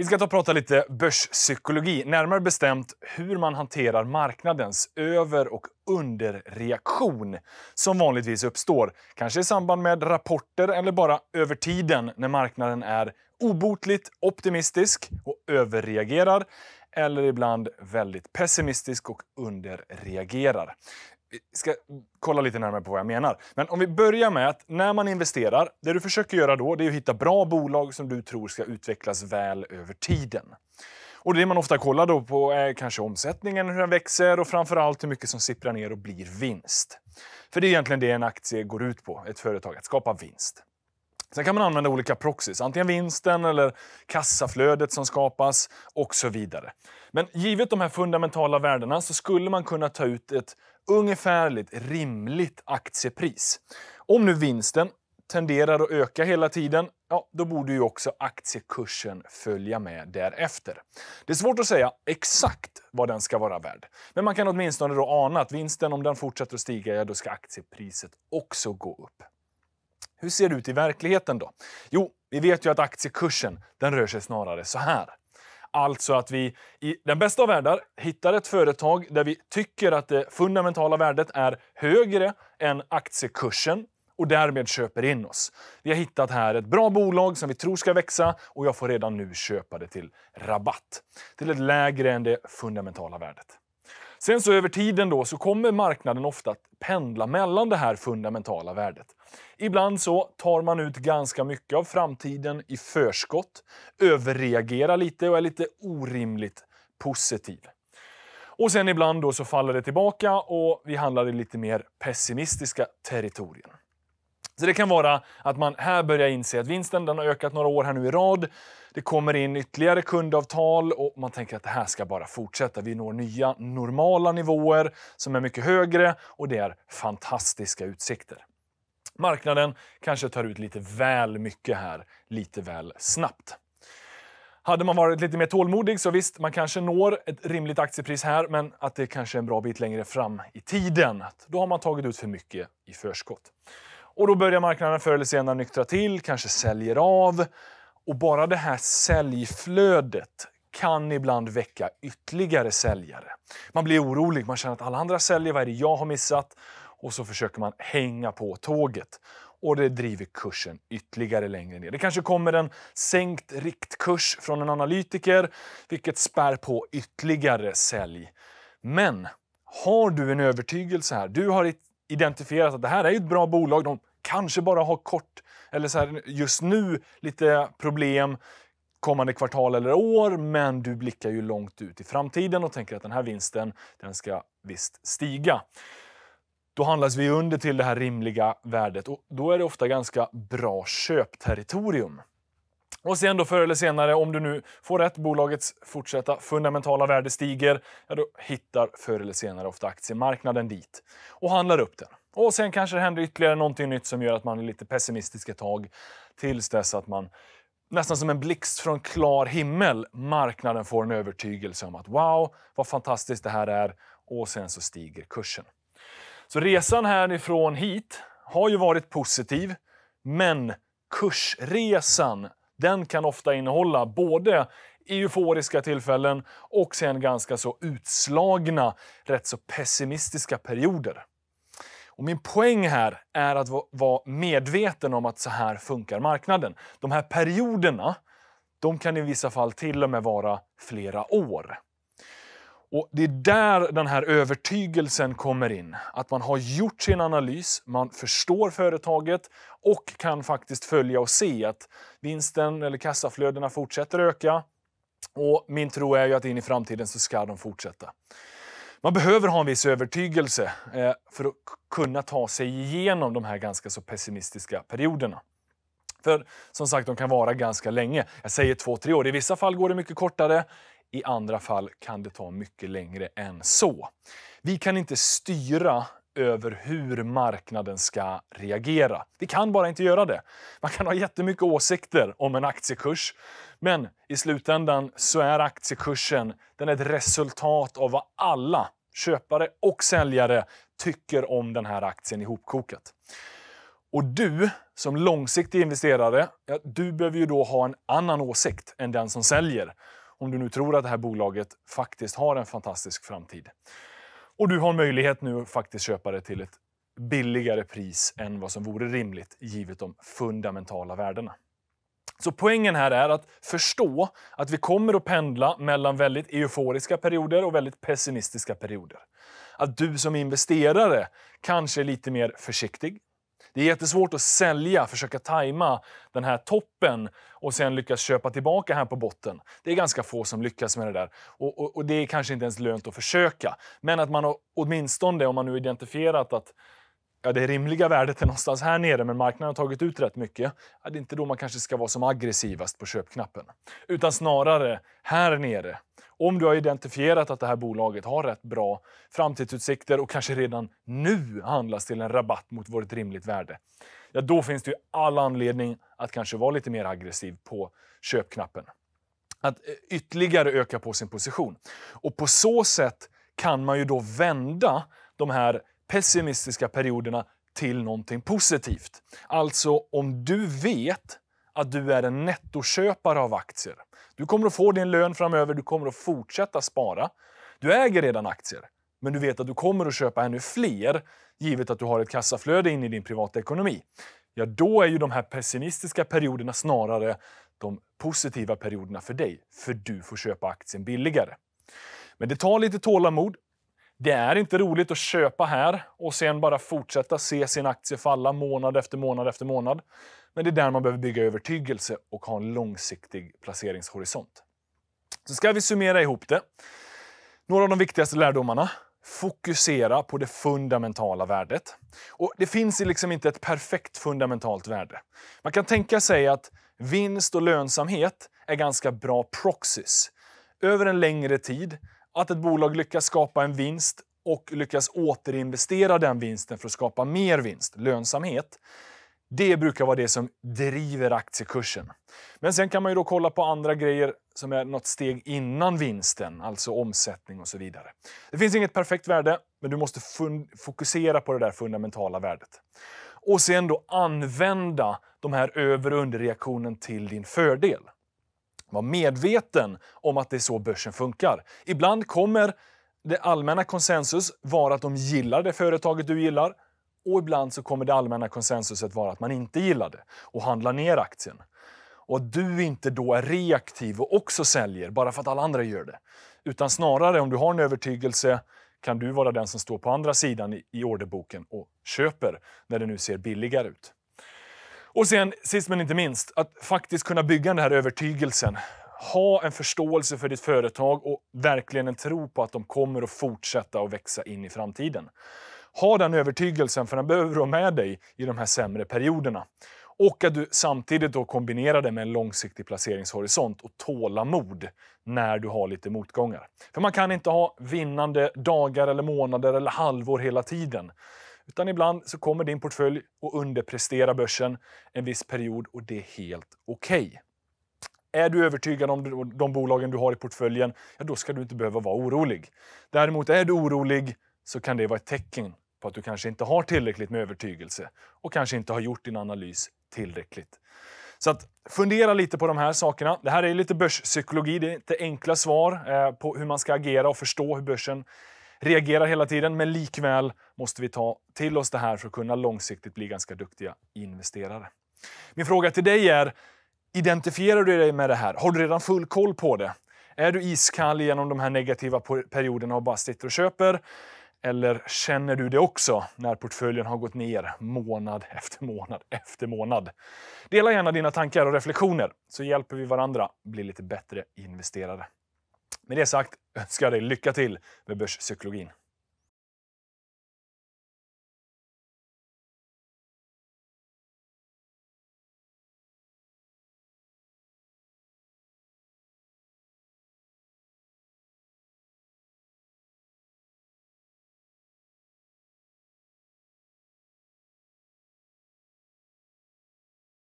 Vi ska ta och prata lite börspsykologi, närmare bestämt hur man hanterar marknadens över och underreaktion som vanligtvis uppstår. Kanske i samband med rapporter eller bara över tiden när marknaden är obotligt optimistisk och överreagerar eller ibland väldigt pessimistisk och underreagerar vi ska kolla lite närmare på vad jag menar. Men om vi börjar med att när man investerar, det du försöker göra då det är att hitta bra bolag som du tror ska utvecklas väl över tiden. Och Det man ofta kollar då på är kanske omsättningen, hur den växer och framförallt hur mycket som sipprar ner och blir vinst. För det är egentligen det en aktie går ut på, ett företag, att skapa vinst. Sen kan man använda olika proxys, antingen vinsten eller kassaflödet som skapas och så vidare. Men givet de här fundamentala värdena så skulle man kunna ta ut ett ungefärligt rimligt aktiepris. Om nu vinsten tenderar att öka hela tiden, ja, då borde ju också aktiekursen följa med därefter. Det är svårt att säga exakt vad den ska vara värd, men man kan åtminstone då ana att vinsten, om den fortsätter att stiga, ja, då ska aktiepriset också gå upp. Hur ser det ut i verkligheten då? Jo, vi vet ju att aktiekursen, den rör sig snarare så här. Alltså att vi i den bästa av världar hittar ett företag där vi tycker att det fundamentala värdet är högre än aktiekursen och därmed köper in oss. Vi har hittat här ett bra bolag som vi tror ska växa och jag får redan nu köpa det till rabatt. Till ett lägre än det fundamentala värdet. Sen så över tiden då så kommer marknaden ofta att pendla mellan det här fundamentala värdet. Ibland så tar man ut ganska mycket av framtiden i förskott, överreagerar lite och är lite orimligt positiv. Och sen ibland då så faller det tillbaka och vi handlar i lite mer pessimistiska territorier. Så det kan vara att man här börjar inse att vinsten den har ökat några år här nu i rad. Det kommer in ytterligare kundavtal och man tänker att det här ska bara fortsätta. Vi når nya normala nivåer som är mycket högre och det är fantastiska utsikter. Marknaden kanske tar ut lite väl mycket här, lite väl snabbt. Hade man varit lite mer tålmodig så visst, man kanske når ett rimligt aktiepris här, men att det kanske är en bra bit längre fram i tiden. Då har man tagit ut för mycket i förskott. Och då börjar marknaden förr eller senare nyktra till, kanske säljer av. Och bara det här säljflödet kan ibland väcka ytterligare säljare. Man blir orolig, man känner att alla andra säljer, vad är det jag har missat? Och så försöker man hänga på tåget och det driver kursen ytterligare längre ner. Det kanske kommer en sänkt riktkurs från en analytiker, vilket spär på ytterligare sälj. Men har du en övertygelse här, du har identifierat att det här är ett bra bolag, de kanske bara har kort, eller så här, just nu lite problem kommande kvartal eller år, men du blickar ju långt ut i framtiden och tänker att den här vinsten, den ska visst stiga. Då handlas vi under till det här rimliga värdet och då är det ofta ganska bra köpterritorium. Och sen då förr eller senare, om du nu får rätt, bolagets fortsatta fundamentala värde stiger, ja då hittar förr eller senare ofta aktiemarknaden dit och handlar upp den. Och sen kanske det händer ytterligare någonting nytt som gör att man är lite pessimistisk ett tag tills dess att man nästan som en blixt från klar himmel, marknaden får en övertygelse om att wow, vad fantastiskt det här är och sen så stiger kursen. Så resan härifrån hit har ju varit positiv, men kursresan den kan ofta innehålla både euforiska tillfällen och sen ganska så utslagna, rätt så pessimistiska perioder. Och min poäng här är att vara medveten om att så här funkar marknaden. De här perioderna de kan i vissa fall till och med vara flera år. Och Det är där den här övertygelsen kommer in. Att man har gjort sin analys, man förstår företaget och kan faktiskt följa och se att vinsten eller kassaflödena fortsätter öka. Och Min tro är ju att in i framtiden så ska de fortsätta. Man behöver ha en viss övertygelse eh, för att kunna ta sig igenom de här ganska så pessimistiska perioderna. För som sagt, de kan vara ganska länge. Jag säger två, tre år. I vissa fall går det mycket kortare. I andra fall kan det ta mycket längre än så. Vi kan inte styra över hur marknaden ska reagera. Vi kan bara inte göra det. Man kan ha jättemycket åsikter om en aktiekurs, men i slutändan så är aktiekursen den är ett resultat av vad alla köpare och säljare tycker om den här aktien ihopkokat. Och du som långsiktig investerare, ja, du behöver ju då ha en annan åsikt än den som säljer om du nu tror att det här bolaget faktiskt har en fantastisk framtid. Och du har möjlighet nu att faktiskt köpa det till ett billigare pris än vad som vore rimligt givet de fundamentala värdena. Så poängen här är att förstå att vi kommer att pendla mellan väldigt euforiska perioder och väldigt pessimistiska perioder. Att du som investerare kanske är lite mer försiktig, det är jättesvårt att sälja, försöka tajma den här toppen och sen lyckas köpa tillbaka här på botten. Det är ganska få som lyckas med det där. Och, och, och det är kanske inte ens lönt att försöka. Men att man åtminstone, om man nu identifierat att ja, det rimliga värdet är någonstans här nere, men marknaden har tagit ut rätt mycket. det är inte då man kanske ska vara som aggressivast på köpknappen. Utan snarare här nere om du har identifierat att det här bolaget har rätt bra framtidsutsikter och kanske redan nu handlas till en rabatt mot vad ett rimligt värde, ja, då finns det ju all anledning att kanske vara lite mer aggressiv på köpknappen. Att eh, ytterligare öka på sin position. Och på så sätt kan man ju då vända de här pessimistiska perioderna till någonting positivt. Alltså om du vet att du är en nettoköpare av aktier du kommer att få din lön framöver, du kommer att fortsätta spara. Du äger redan aktier, men du vet att du kommer att köpa ännu fler givet att du har ett kassaflöde in i din privatekonomi. Ja, då är ju de här pessimistiska perioderna snarare de positiva perioderna för dig, för du får köpa aktien billigare. Men det tar lite tålamod det är inte roligt att köpa här och sen bara fortsätta se sin aktie falla månad efter månad efter månad. Men det är där man behöver bygga övertygelse och ha en långsiktig placeringshorisont. Så ska vi summera ihop det. Några av de viktigaste lärdomarna. Fokusera på det fundamentala värdet. Och Det finns liksom inte ett perfekt fundamentalt värde. Man kan tänka sig att vinst och lönsamhet är ganska bra proxys. Över en längre tid att ett bolag lyckas skapa en vinst och lyckas återinvestera den vinsten för att skapa mer vinst, lönsamhet. Det brukar vara det som driver aktiekursen. Men sen kan man ju då kolla på andra grejer som är något steg innan vinsten, alltså omsättning och så vidare. Det finns inget perfekt värde, men du måste fokusera på det där fundamentala värdet. Och sen då använda de här över och underreaktionen till din fördel. Var medveten om att det är så börsen funkar. Ibland kommer det allmänna konsensus vara att de gillar det företaget du gillar och ibland så kommer det allmänna konsensuset vara att man inte gillar det och handlar ner aktien. Och att du inte då är reaktiv och också säljer bara för att alla andra gör det. Utan snarare om du har en övertygelse kan du vara den som står på andra sidan i orderboken och köper när det nu ser billigare ut. Och sen, sist men inte minst, att faktiskt kunna bygga den här övertygelsen. Ha en förståelse för ditt företag och verkligen en tro på att de kommer att fortsätta att växa in i framtiden. Ha den övertygelsen, för den behöver du ha med dig i de här sämre perioderna. Och att du samtidigt då kombinerar det med en långsiktig placeringshorisont och tålamod när du har lite motgångar. För man kan inte ha vinnande dagar, eller månader eller halvår hela tiden. Utan ibland så kommer din portfölj att underprestera börsen en viss period och det är helt okej. Okay. Är du övertygad om de bolagen du har i portföljen, ja, då ska du inte behöva vara orolig. Däremot är du orolig så kan det vara ett tecken på att du kanske inte har tillräckligt med övertygelse och kanske inte har gjort din analys tillräckligt. Så att fundera lite på de här sakerna. Det här är lite börspsykologi, det är inte enkla svar eh, på hur man ska agera och förstå hur börsen reagerar hela tiden, men likväl måste vi ta till oss det här för att kunna långsiktigt bli ganska duktiga investerare. Min fråga till dig är, identifierar du dig med det här? Har du redan full koll på det? Är du iskall genom de här negativa perioderna och bara sitter och köper? Eller känner du det också när portföljen har gått ner månad efter månad efter månad? Dela gärna dina tankar och reflektioner så hjälper vi varandra bli lite bättre investerare. Med det sagt önskar jag dig lycka till med börspsykologin.